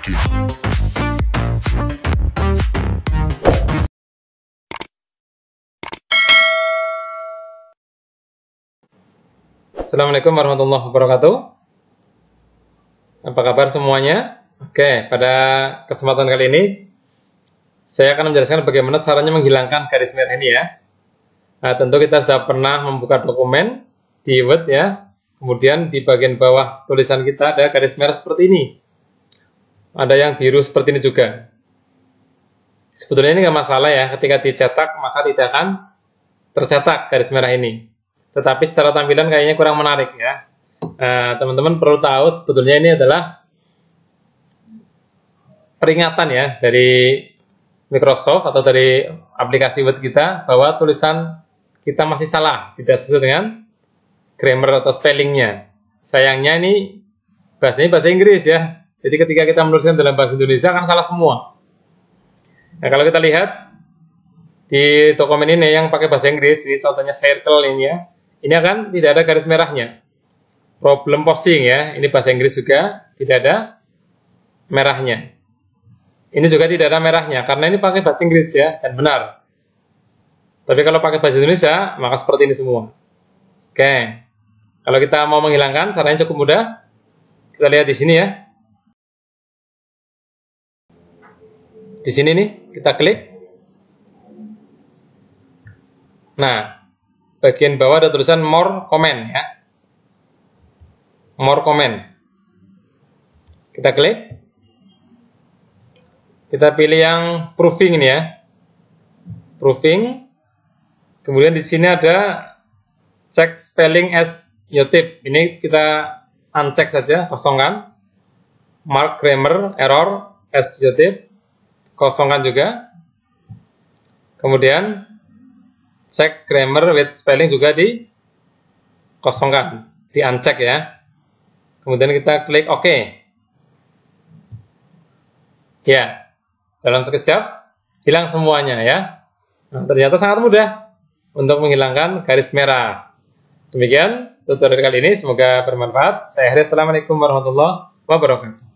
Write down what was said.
aqui. Assalamualaikum warahmatullahi wabarakatuh. Apa kabar semuanya? Oke, pada kesempatan kali ini saya akan menjelaskan bagaimana caranya menghilangkan garis merah ini ya. Nah, tentu kita sudah pernah membuka dokumen di Word ya. Kemudian di bagian bawah tulisan kita ada garis merah seperti ini. Ada yang biru seperti ini juga. Sebetulnya ini nggak masalah ya, ketika dicetak maka tidak akan tercetak garis merah ini. Tetapi secara tampilan kayaknya kurang menarik ya. teman eh, teman-teman perlu tahu sebetulnya ini adalah peringatan ya dari Microsoft atau dari aplikasi Word kita bahwa tulisan kita masih salah, tidak sesuai dengan grammar atau spellingnya. Sayangnya ini bahasanya bahasa Inggris ya. Jadi ketika kita menuliskan dalam bahasa Indonesia akan salah semua. Nah, kalau kita lihat di dokumen ini yang pakai bahasa Inggris, ini contohnya circle ini ya. Ini akan tidak ada garis merahnya. Problem posting ya, ini bahasa Inggris juga tidak ada merahnya. Ini juga tidak ada merahnya karena ini pakai bahasa Inggris ya dan benar. Tapi kalau pakai bahasa Indonesia maka seperti ini semua. Oke. Kalau kita mau menghilangkan caranya cukup mudah. Kita lihat di sini ya. Di sini nih, kita klik. Nah, bagian bawah ada tulisan more comment ya. More comment. Kita klik. Kita pilih yang proofing ini ya. Proofing. Kemudian di sini ada cek spelling as yotip. Ini kita uncheck saja, kosongkan. Mark grammar error as yotip kosongkan juga. Kemudian cek grammar with spelling juga di kosongkan di uncheck ya. Kemudian kita klik OK. Ya, dalam sekejap hilang semuanya ya. Nah, ternyata sangat mudah untuk menghilangkan garis merah. Demikian tutorial kali ini, semoga bermanfaat. Saya Heri, Assalamualaikum warahmatullahi wabarakatuh.